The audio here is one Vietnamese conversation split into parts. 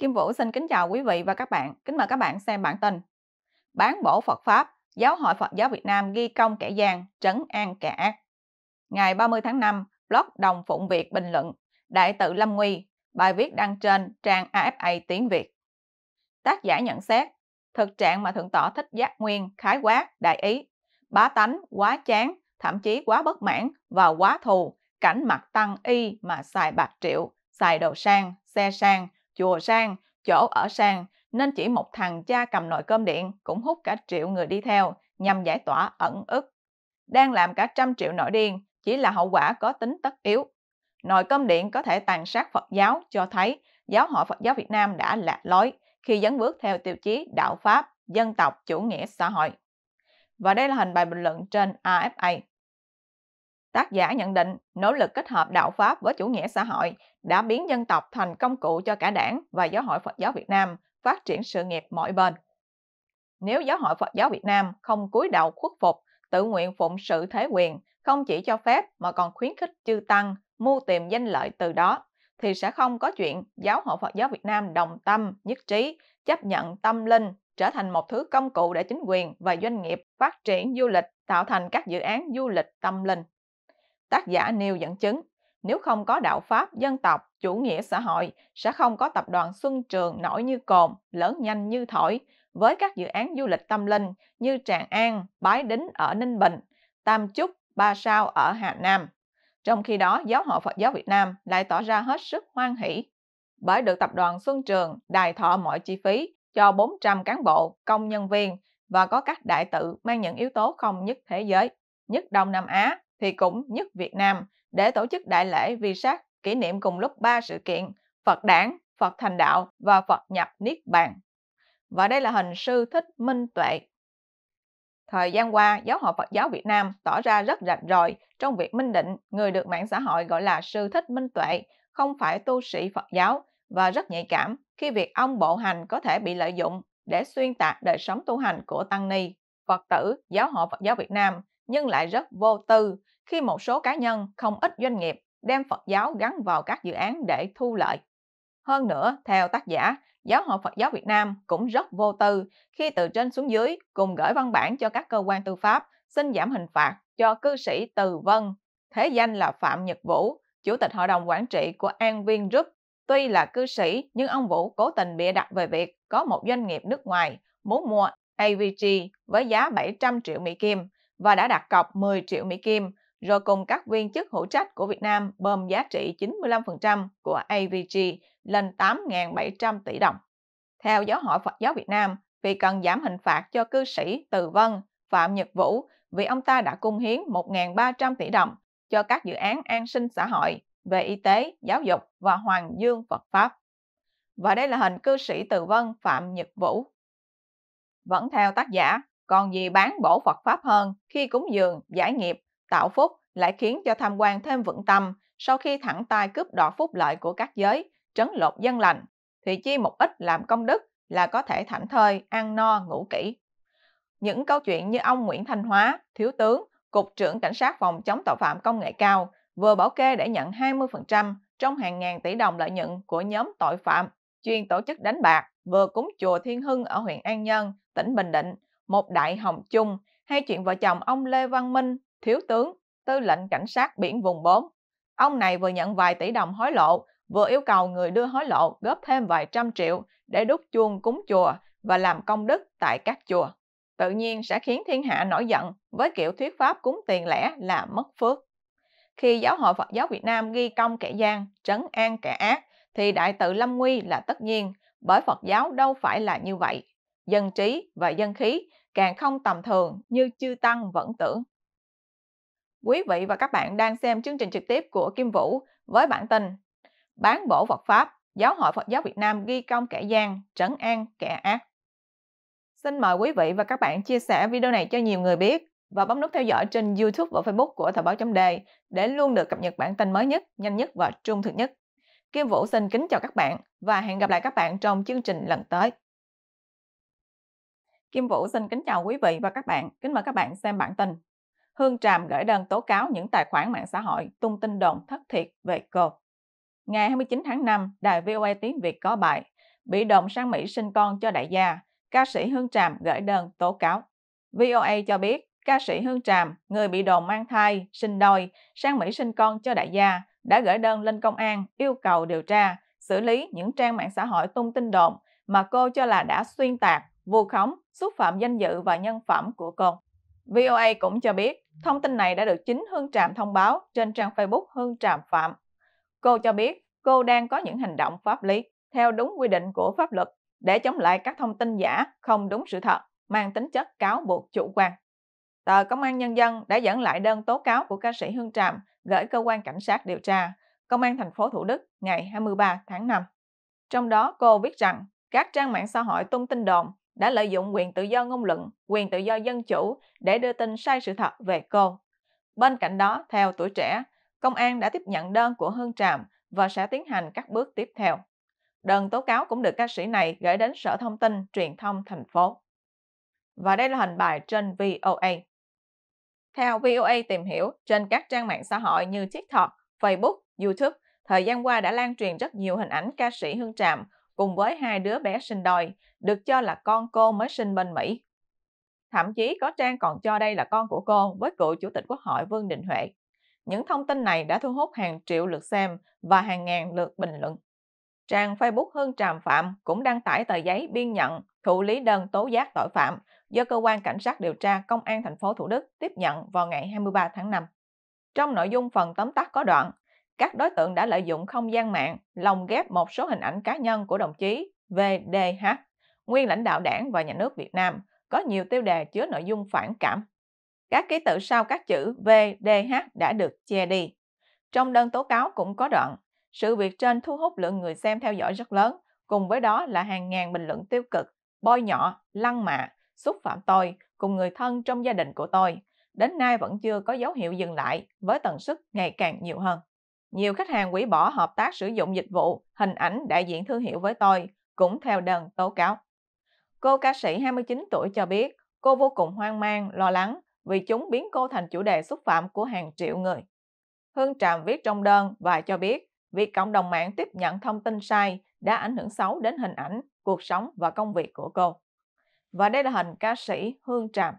Kim Vũ xin kính chào quý vị và các bạn. Kính mời các bạn xem bản tin. Bán bổ Phật Pháp, Giáo hội Phật giáo Việt Nam ghi công kẻ gian, trấn an kẻ ác. Ngày 30 tháng 5, blog Đồng Phụng Việt bình luận Đại tự Lâm Nguy, bài viết đăng trên trang AFA tiếng Việt. Tác giả nhận xét, thực trạng mà Thượng tọa Thích Giác Nguyên khái quát, đại ý, bá tánh, quá chán, thậm chí quá bất mãn và quá thù, cảnh mặt tăng y mà xài bạc triệu, xài đồ sang, xe sang, chùa sang, chỗ ở sang, nên chỉ một thằng cha cầm nồi cơm điện cũng hút cả triệu người đi theo nhằm giải tỏa ẩn ức. Đang làm cả trăm triệu nổi điên chỉ là hậu quả có tính tất yếu. Nồi cơm điện có thể tàn sát Phật giáo cho thấy giáo hội Phật giáo Việt Nam đã lạc lối khi dấn bước theo tiêu chí đạo Pháp, dân tộc, chủ nghĩa xã hội. Và đây là hình bài bình luận trên AFA. Tác giả nhận định nỗ lực kết hợp đạo Pháp với chủ nghĩa xã hội đã biến dân tộc thành công cụ cho cả đảng và Giáo hội Phật giáo Việt Nam phát triển sự nghiệp mọi bên. Nếu Giáo hội Phật giáo Việt Nam không cúi đầu khuất phục, tự nguyện phụng sự thế quyền, không chỉ cho phép mà còn khuyến khích chư tăng mưu tìm danh lợi từ đó, thì sẽ không có chuyện Giáo hội Phật giáo Việt Nam đồng tâm, nhất trí, chấp nhận tâm linh trở thành một thứ công cụ để chính quyền và doanh nghiệp phát triển du lịch, tạo thành các dự án du lịch tâm linh. Tác giả nêu dẫn chứng, nếu không có đạo Pháp, dân tộc, chủ nghĩa xã hội, sẽ không có tập đoàn Xuân Trường nổi như cồn, lớn nhanh như thổi, với các dự án du lịch tâm linh như Tràng An, Bái Đính ở Ninh Bình, Tam Chúc, Ba Sao ở Hà Nam. Trong khi đó, Giáo hội Phật giáo Việt Nam lại tỏ ra hết sức hoan hỷ bởi được tập đoàn Xuân Trường đài thọ mọi chi phí cho 400 cán bộ, công nhân viên và có các đại tự mang những yếu tố không nhất thế giới, nhất Đông Nam Á, thì cũng nhất Việt Nam để tổ chức đại lễ vi sát kỷ niệm cùng lúc ba sự kiện Phật Đản, Phật Thành Đạo và Phật Nhập Niết Bàn. Và đây là hình sư thích minh tuệ. Thời gian qua, giáo hội Phật giáo Việt Nam tỏ ra rất rạch ròi trong việc minh định người được mạng xã hội gọi là sư thích minh tuệ không phải tu sĩ Phật giáo và rất nhạy cảm khi việc ông bộ hành có thể bị lợi dụng để xuyên tạc đời sống tu hành của tăng ni, Phật tử, giáo hội Phật giáo Việt Nam nhưng lại rất vô tư khi một số cá nhân, không ít doanh nghiệp đem Phật giáo gắn vào các dự án để thu lợi. Hơn nữa, theo tác giả, Giáo hội Phật giáo Việt Nam cũng rất vô tư khi từ trên xuống dưới cùng gửi văn bản cho các cơ quan tư pháp xin giảm hình phạt cho cư sĩ Từ Vân, thế danh là Phạm Nhật Vũ, Chủ tịch Hội đồng Quản trị của An Viên Group. Tuy là cư sĩ, nhưng ông Vũ cố tình bịa đặt về việc có một doanh nghiệp nước ngoài muốn mua AVG với giá 700 triệu Mỹ Kim và đã đặt cọc 10 triệu Mỹ Kim rồi cùng các viên chức hữu trách của Việt Nam bơm giá trị 95% của AVG lên 8.700 tỷ đồng. Theo Giáo hội Phật giáo Việt Nam, vì cần giảm hình phạt cho cư sĩ Từ Vân, Phạm Nhật Vũ vì ông ta đã cung hiến 1.300 tỷ đồng cho các dự án an sinh xã hội về y tế, giáo dục và hoàng dương Phật Pháp. Và đây là hình cư sĩ Từ Vân Phạm Nhật Vũ. Vẫn theo tác giả, còn gì bán bổ Phật Pháp hơn khi cúng dường, giải nghiệp tạo phúc lại khiến cho tham quan thêm vững tâm sau khi thẳng tay cướp đoạt phúc lợi của các giới, trấn lột dân lành, thì chi một ít làm công đức là có thể thảnh thơi, ăn no, ngủ kỹ. Những câu chuyện như ông Nguyễn Thanh Hóa, Thiếu tướng, Cục trưởng Cảnh sát phòng chống tội phạm công nghệ cao, vừa bảo kê để nhận 20% trong hàng ngàn tỷ đồng lợi nhuận của nhóm tội phạm chuyên tổ chức đánh bạc, vừa cúng chùa Thiên Hưng ở huyện An Nhân, tỉnh Bình Định, một đại hồng chung hay chuyện vợ chồng ông Lê Văn Minh thiếu tướng, tư lệnh cảnh sát biển vùng 4. Ông này vừa nhận vài tỷ đồng hối lộ, vừa yêu cầu người đưa hối lộ góp thêm vài trăm triệu để đúc chuông cúng chùa và làm công đức tại các chùa. Tự nhiên sẽ khiến thiên hạ nổi giận với kiểu thuyết pháp cúng tiền lẻ là mất phước. Khi Giáo hội Phật giáo Việt Nam ghi công kẻ gian, trấn an kẻ ác, thì đại tự Lâm Nguy là tất nhiên, bởi Phật giáo đâu phải là như vậy. Dân trí và dân khí càng không tầm thường như chư Tăng vẫn tưởng. Quý vị và các bạn đang xem chương trình trực tiếp của Kim Vũ với bản tin Bán bổ Phật Pháp, Giáo hội Phật giáo Việt Nam ghi công kẻ gian, trấn an kẻ ác. Xin mời quý vị và các bạn chia sẻ video này cho nhiều người biết và bấm nút theo dõi trên YouTube và Facebook của Thời báo chấm đề để luôn được cập nhật bản tin mới nhất, nhanh nhất và trung thực nhất. Kim Vũ xin kính chào các bạn và hẹn gặp lại các bạn trong chương trình lần tới. Kim Vũ xin kính chào quý vị và các bạn. Kính mời các bạn xem bản tin. Hương Tràm gửi đơn tố cáo những tài khoản mạng xã hội tung tin đồn thất thiệt về cô. Ngày 29 tháng 5, đài VOA tiếng Việt có bài Bị đồn sang Mỹ sinh con cho đại gia, ca sĩ Hương Tràm gửi đơn tố cáo. VOA cho biết, ca sĩ Hương Tràm, người bị đồn mang thai, sinh đôi, sang Mỹ sinh con cho đại gia, đã gửi đơn lên công an yêu cầu điều tra, xử lý những trang mạng xã hội tung tin đồn mà cô cho là đã xuyên tạc, vu khống, xúc phạm danh dự và nhân phẩm của cô. VOA cũng cho biết, Thông tin này đã được chính Hương Tràm thông báo trên trang Facebook Hương Tràm Phạm. Cô cho biết cô đang có những hành động pháp lý theo đúng quy định của pháp luật để chống lại các thông tin giả không đúng sự thật, mang tính chất cáo buộc chủ quan. Tờ Công an Nhân dân đã dẫn lại đơn tố cáo của ca sĩ Hương Tràm gửi cơ quan cảnh sát điều tra Công an thành phố Thủ Đức ngày 23 tháng 5. Trong đó cô viết rằng các trang mạng xã hội tung tin đồn đã lợi dụng quyền tự do ngôn luận, quyền tự do dân chủ để đưa tin sai sự thật về cô. Bên cạnh đó, theo tuổi trẻ, công an đã tiếp nhận đơn của Hương Tràm và sẽ tiến hành các bước tiếp theo. Đơn tố cáo cũng được ca sĩ này gửi đến Sở Thông tin Truyền thông thành phố. Và đây là hình bài trên VOA. Theo VOA tìm hiểu, trên các trang mạng xã hội như TikTok, Facebook, YouTube, thời gian qua đã lan truyền rất nhiều hình ảnh ca sĩ Hương Tràm cùng với hai đứa bé sinh đôi được cho là con cô mới sinh bên Mỹ. Thậm chí có trang còn cho đây là con của cô với cựu Chủ tịch Quốc hội Vương Đình Huệ. Những thông tin này đã thu hút hàng triệu lượt xem và hàng ngàn lượt bình luận. Trang Facebook Hương Tràm Phạm cũng đăng tải tờ giấy biên nhận thụ lý đơn tố giác tội phạm do cơ quan cảnh sát điều tra công an thành phố Thủ Đức tiếp nhận vào ngày 23 tháng 5. Trong nội dung phần tóm tắt có đoạn, các đối tượng đã lợi dụng không gian mạng lồng ghép một số hình ảnh cá nhân của đồng chí VDH nguyên lãnh đạo đảng và nhà nước Việt Nam có nhiều tiêu đề chứa nội dung phản cảm. Các ký tự sau các chữ V, D, H đã được che đi. Trong đơn tố cáo cũng có đoạn, sự việc trên thu hút lượng người xem theo dõi rất lớn, cùng với đó là hàng ngàn bình luận tiêu cực, bôi nhọ, lăng mạ, xúc phạm tôi cùng người thân trong gia đình của tôi. Đến nay vẫn chưa có dấu hiệu dừng lại với tần suất ngày càng nhiều hơn. Nhiều khách hàng hủy bỏ hợp tác sử dụng dịch vụ, hình ảnh đại diện thương hiệu với tôi cũng theo đơn tố cáo. Cô ca sĩ 29 tuổi cho biết cô vô cùng hoang mang, lo lắng vì chúng biến cô thành chủ đề xúc phạm của hàng triệu người. Hương Tràm viết trong đơn và cho biết việc cộng đồng mạng tiếp nhận thông tin sai đã ảnh hưởng xấu đến hình ảnh, cuộc sống và công việc của cô. Và đây là hình ca sĩ Hương Tràm.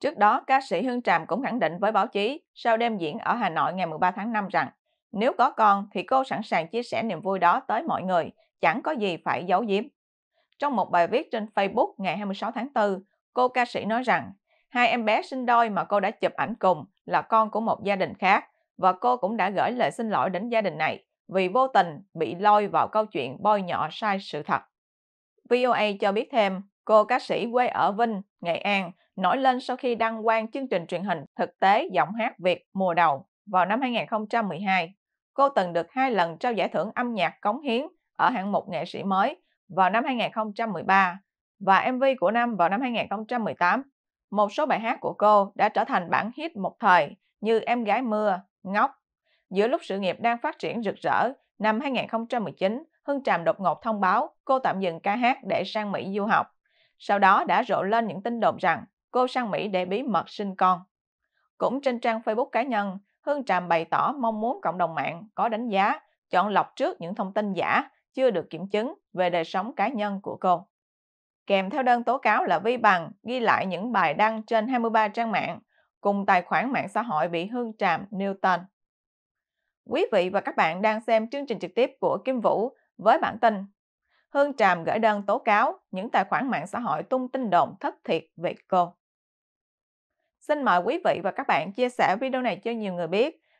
Trước đó, ca sĩ Hương Tràm cũng khẳng định với báo chí sau đêm diễn ở Hà Nội ngày 13 tháng 5 rằng nếu có con thì cô sẵn sàng chia sẻ niềm vui đó tới mọi người, chẳng có gì phải giấu giếm. Trong một bài viết trên Facebook ngày 26 tháng 4, cô ca sĩ nói rằng hai em bé sinh đôi mà cô đã chụp ảnh cùng là con của một gia đình khác và cô cũng đã gửi lời xin lỗi đến gia đình này vì vô tình bị lôi vào câu chuyện bôi nhọ sai sự thật. VOA cho biết thêm, cô ca sĩ quê ở Vinh, Nghệ An nổi lên sau khi đăng quang chương trình truyền hình thực tế giọng hát Việt mùa đầu vào năm 2012. Cô từng được hai lần trao giải thưởng âm nhạc cống hiến ở hạng mục nghệ sĩ mới vào năm 2013 và MV của năm vào năm 2018. Một số bài hát của cô đã trở thành bản hit một thời như Em gái mưa, Ngóc. Giữa lúc sự nghiệp đang phát triển rực rỡ, năm 2019, Hương Tràm đột ngột thông báo cô tạm dừng ca hát để sang Mỹ du học. Sau đó đã rộ lên những tin đồn rằng cô sang Mỹ để bí mật sinh con. Cũng trên trang Facebook cá nhân, Hương Tràm bày tỏ mong muốn cộng đồng mạng có đánh giá, chọn lọc trước những thông tin giả chưa được kiểm chứng về đời sống cá nhân của cô. Kèm theo đơn tố cáo là vi bằng ghi lại những bài đăng trên 23 trang mạng cùng tài khoản mạng xã hội bị hương tràm Newton. Quý vị và các bạn đang xem chương trình trực tiếp của Kim Vũ với bản tin Hương Tràm gửi đơn tố cáo những tài khoản mạng xã hội tung tin đồn thất thiệt về cô. Xin mời quý vị và các bạn chia sẻ video này cho nhiều người biết